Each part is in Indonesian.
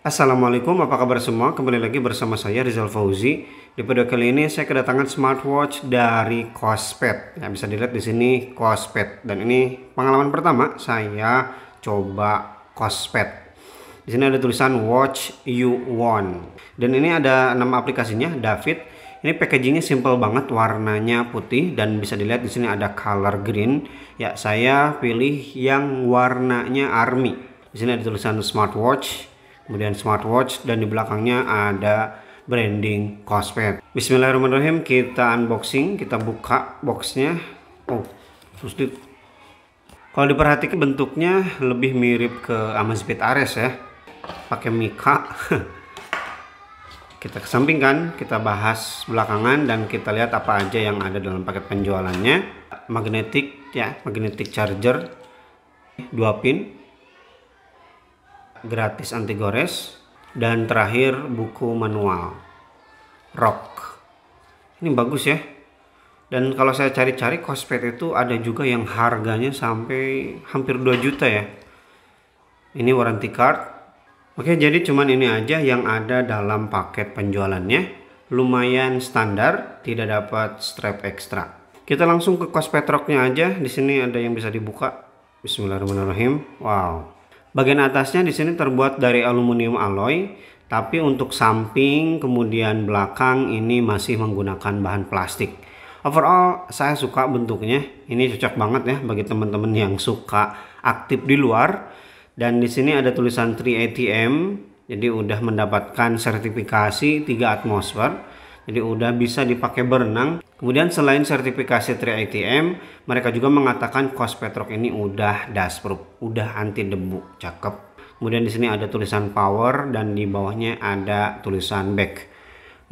Assalamualaikum, apa kabar semua? Kembali lagi bersama saya Rizal Fauzi. Di video kali ini saya kedatangan smartwatch dari Cospet. Ya, bisa dilihat di sini Cospet dan ini pengalaman pertama saya coba Cospet. Di sini ada tulisan Watch You Want. Dan ini ada nama aplikasinya, David. Ini packagingnya simple banget, warnanya putih dan bisa dilihat di sini ada color green. Ya, saya pilih yang warnanya army. Di sini ada tulisan smartwatch kemudian smartwatch dan di belakangnya ada branding Cosmed. Bismillahirrahmanirrahim kita unboxing, kita buka boxnya. Oh, susdit. Kalau diperhatikan bentuknya lebih mirip ke Amazfit Ares ya. Pakai mika. kita kesampingkan, kita bahas belakangan dan kita lihat apa aja yang ada dalam paket penjualannya. Magnetic ya, magnetic charger 2 pin gratis anti gores dan terakhir buku manual rock ini bagus ya dan kalau saya cari-cari cospet itu ada juga yang harganya sampai hampir 2 juta ya ini warranty card oke jadi cuman ini aja yang ada dalam paket penjualannya lumayan standar tidak dapat strap ekstra kita langsung ke cospet rocknya aja di sini ada yang bisa dibuka Bismillahirrahmanirrahim wow Bagian atasnya di sini terbuat dari aluminium alloy, tapi untuk samping kemudian belakang ini masih menggunakan bahan plastik. Overall saya suka bentuknya. Ini cocok banget ya bagi teman-teman yang suka aktif di luar. Dan di sini ada tulisan 3ATM, jadi udah mendapatkan sertifikasi 3 atmosfer. Jadi udah bisa dipakai berenang. Kemudian selain sertifikasi 3ITM, mereka juga mengatakan kos petrok ini udah dasproof, udah anti debu, cakep. Kemudian di sini ada tulisan power dan di bawahnya ada tulisan back.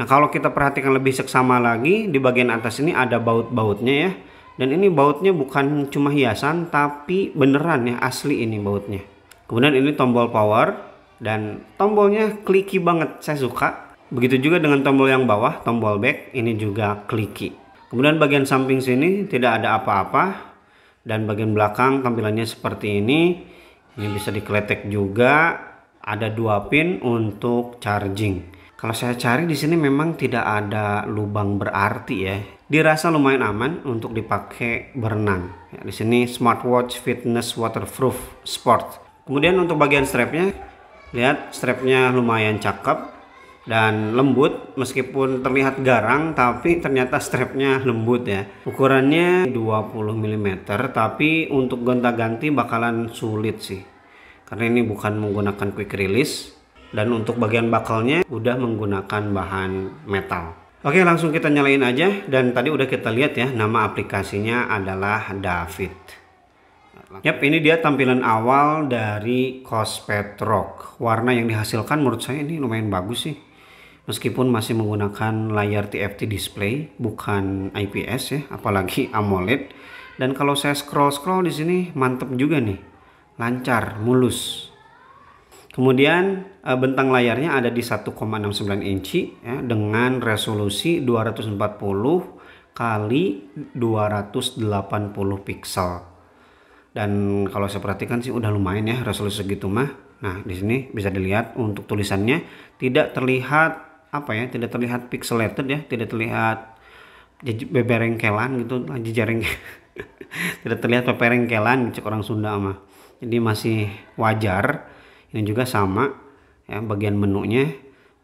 Nah kalau kita perhatikan lebih seksama lagi, di bagian atas ini ada baut-bautnya ya. Dan ini bautnya bukan cuma hiasan, tapi beneran ya, asli ini bautnya. Kemudian ini tombol power, dan tombolnya kliki banget, saya suka Begitu juga dengan tombol yang bawah, tombol back, ini juga kliki. Kemudian bagian samping sini tidak ada apa-apa. Dan bagian belakang tampilannya seperti ini. Ini bisa dikletek juga. Ada dua pin untuk charging. Kalau saya cari di sini memang tidak ada lubang berarti ya. Dirasa lumayan aman untuk dipakai berenang. Ya, di sini smartwatch fitness waterproof sport. Kemudian untuk bagian strapnya, lihat strapnya lumayan cakep dan lembut meskipun terlihat garang tapi ternyata strapnya lembut ya ukurannya 20 mm tapi untuk gonta-ganti bakalan sulit sih karena ini bukan menggunakan quick release dan untuk bagian bakalnya udah menggunakan bahan metal Oke langsung kita nyalain aja dan tadi udah kita lihat ya nama aplikasinya adalah David Yap, ini dia tampilan awal dari Cospet Rock. Warna yang dihasilkan menurut saya ini lumayan bagus sih meskipun masih menggunakan layar TFT display bukan IPS ya apalagi AMOLED dan kalau saya scroll-scroll di sini mantep juga nih lancar mulus kemudian eh, bentang layarnya ada di 1,69 inci ya, dengan resolusi 240 kali 280 pixel dan kalau saya perhatikan sih udah lumayan ya resolusi segitu mah Nah, di sini bisa dilihat untuk tulisannya tidak terlihat apa ya tidak terlihat pixelated ya tidak terlihat beberengkelan gitu jaring tidak terlihat peperengkelan cek orang Sunda mah jadi masih wajar ini juga sama ya bagian menunya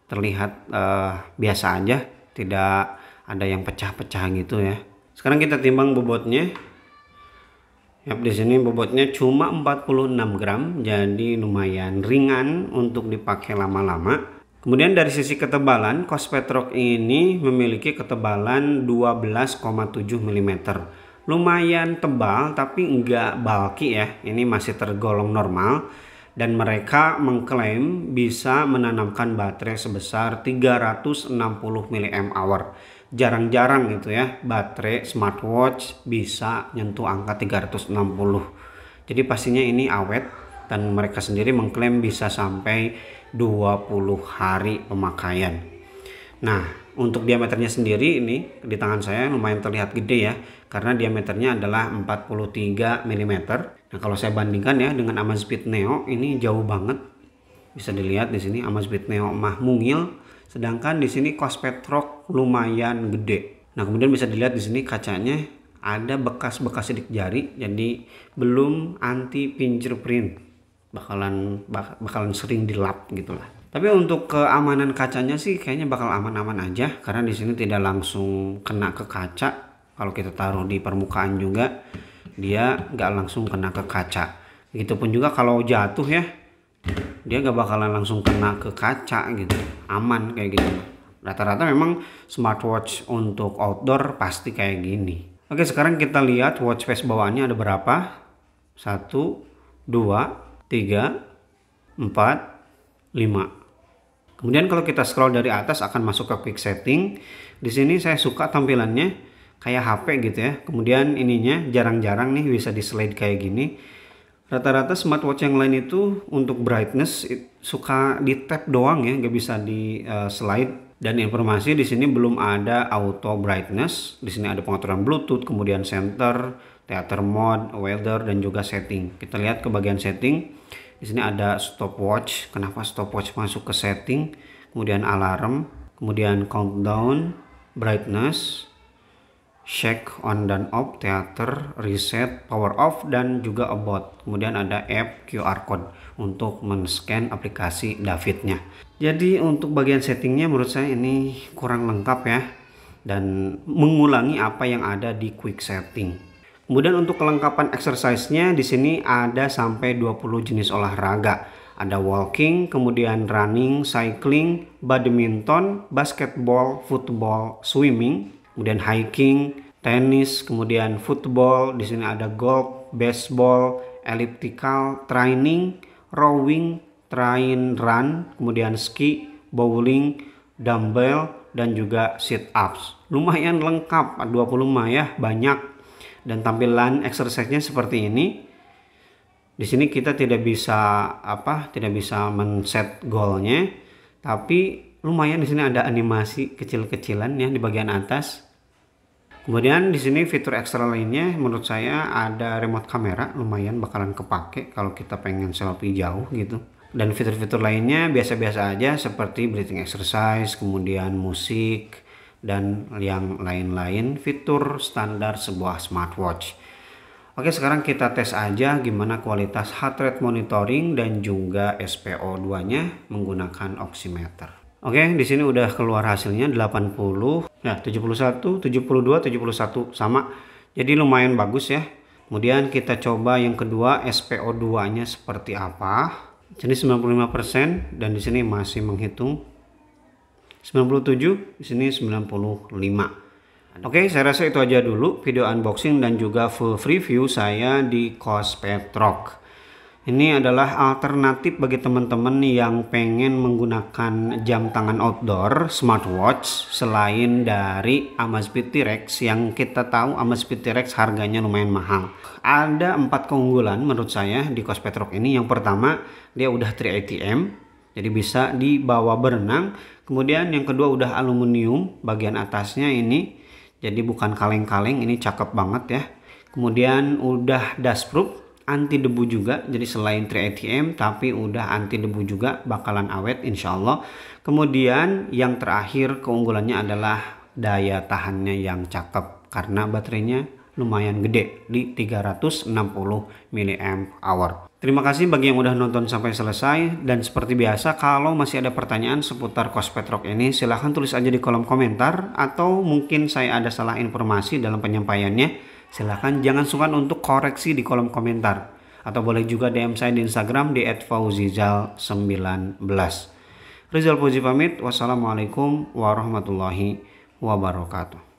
terlihat uh, biasa aja tidak ada yang pecah-pecah gitu ya sekarang kita timbang bobotnya Yap, di sini bobotnya cuma 46 gram jadi lumayan ringan untuk dipakai lama-lama Kemudian dari sisi ketebalan, Cospetrock ini memiliki ketebalan 12,7 mm. Lumayan tebal tapi nggak bulky ya, ini masih tergolong normal. Dan mereka mengklaim bisa menanamkan baterai sebesar 360 mAh. Jarang-jarang gitu ya, baterai smartwatch bisa nyentuh angka 360. Jadi pastinya ini awet dan mereka sendiri mengklaim bisa sampai 20 hari pemakaian. Nah, untuk diameternya sendiri ini di tangan saya lumayan terlihat gede ya karena diameternya adalah 43 mm. Nah, kalau saya bandingkan ya dengan Amazfit Neo ini jauh banget. Bisa dilihat di sini Amazfit Neo mah mungil sedangkan di sini Cospet Rock lumayan gede. Nah, kemudian bisa dilihat di sini kacanya ada bekas-bekas sidik jari jadi belum anti fingerprint bakalan bak bakalan sering dilap gitulah tapi untuk keamanan kacanya sih kayaknya bakal aman-aman aja karena di sini tidak langsung kena ke kaca kalau kita taruh di permukaan juga dia nggak langsung kena ke kaca begitupun juga kalau jatuh ya dia nggak bakalan langsung kena ke kaca gitu aman kayak gitu rata-rata memang smartwatch untuk outdoor pasti kayak gini oke sekarang kita lihat watch face bawaannya ada berapa satu dua 3, 4, 5. Kemudian kalau kita scroll dari atas akan masuk ke quick setting. Di sini saya suka tampilannya kayak HP gitu ya. Kemudian ininya jarang-jarang nih bisa di slide kayak gini. Rata-rata smartwatch yang lain itu untuk brightness suka di tap doang ya, nggak bisa di eh, slide dan informasi di sini belum ada auto brightness. Di sini ada pengaturan Bluetooth, kemudian center, Theater mode, weather dan juga setting. Kita lihat ke bagian setting. Di sini ada stopwatch. Kenapa stopwatch masuk ke setting? Kemudian alarm, kemudian countdown, brightness, shake on dan off, theater, reset, power off dan juga about. Kemudian ada app QR code untuk men-scan aplikasi Davidnya. Jadi untuk bagian settingnya menurut saya ini kurang lengkap ya dan mengulangi apa yang ada di quick setting. Kemudian untuk kelengkapan exercise-nya di sini ada sampai 20 jenis olahraga. Ada walking, kemudian running, cycling, badminton, basketball, football, swimming, kemudian hiking, tenis, kemudian football, di sini ada golf, baseball, elliptical, training, rowing, train run, kemudian ski, bowling, dumbbell, dan juga sit ups. Lumayan lengkap 20 mah ya, banyak dan tampilan exercise-nya seperti ini di sini kita tidak bisa apa tidak bisa men-set goalnya tapi lumayan di sini ada animasi kecil-kecilan ya di bagian atas kemudian di sini fitur ekstra lainnya menurut saya ada remote kamera lumayan bakalan kepake kalau kita pengen selfie jauh gitu dan fitur-fitur lainnya biasa-biasa aja seperti breathing exercise kemudian musik dan yang lain-lain fitur standar sebuah smartwatch. Oke, sekarang kita tes aja gimana kualitas heart rate monitoring dan juga SPO2-nya menggunakan oximeter. Oke, di sini udah keluar hasilnya 80, ya 71, 72, 71 sama. Jadi lumayan bagus ya. Kemudian kita coba yang kedua SPO2-nya seperti apa. jenis 95% dan di sini masih menghitung 97, di sini 95. Oke, saya rasa itu aja dulu video unboxing dan juga full review saya di Kos Petrok. Ini adalah alternatif bagi teman-teman yang pengen menggunakan jam tangan outdoor smartwatch selain dari Amazfit T-Rex yang kita tahu Amazfit T-Rex harganya lumayan mahal. Ada empat keunggulan menurut saya di Kospetrok ini. Yang pertama, dia udah 3ATM jadi bisa dibawa berenang. Kemudian yang kedua udah aluminium bagian atasnya ini. Jadi bukan kaleng-kaleng, ini cakep banget ya. Kemudian udah dustproof, anti debu juga. Jadi selain 3ATM tapi udah anti debu juga bakalan awet insya Allah. Kemudian yang terakhir keunggulannya adalah daya tahannya yang cakep karena baterainya lumayan gede di 360 mAh. Terima kasih bagi yang udah nonton sampai selesai dan seperti biasa kalau masih ada pertanyaan seputar petrok ini silahkan tulis aja di kolom komentar atau mungkin saya ada salah informasi dalam penyampaiannya silahkan jangan sungkan untuk koreksi di kolom komentar atau boleh juga DM saya di Instagram di atfauzizal 19 Rizal Puji pamit wassalamualaikum warahmatullahi wabarakatuh.